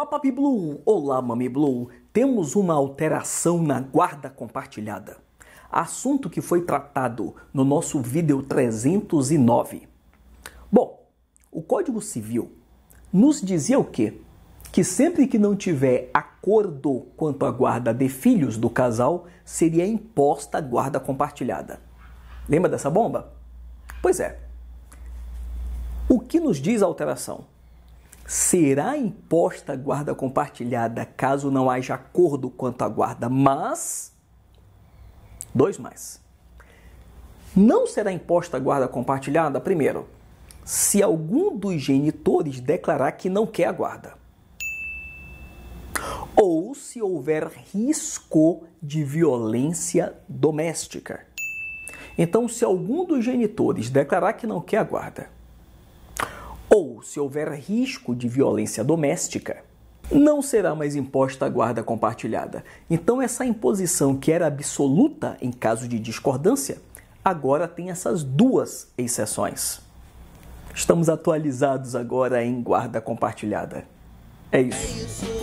Olá Papi Blue, olá Mami Blue. Temos uma alteração na guarda compartilhada. Assunto que foi tratado no nosso vídeo 309. Bom, o Código Civil nos dizia o quê? Que sempre que não tiver acordo quanto à guarda de filhos do casal, seria imposta a guarda compartilhada. Lembra dessa bomba? Pois é. O que nos diz a alteração? será imposta guarda compartilhada caso não haja acordo quanto à guarda, mas. Dois mais. Não será imposta guarda compartilhada, primeiro, se algum dos genitores declarar que não quer a guarda. Ou se houver risco de violência doméstica. Então, se algum dos genitores declarar que não quer a guarda, ou se houver risco de violência doméstica, não será mais imposta a guarda compartilhada. Então, essa imposição que era absoluta em caso de discordância, agora tem essas duas exceções. Estamos atualizados agora em guarda compartilhada. É isso. É isso.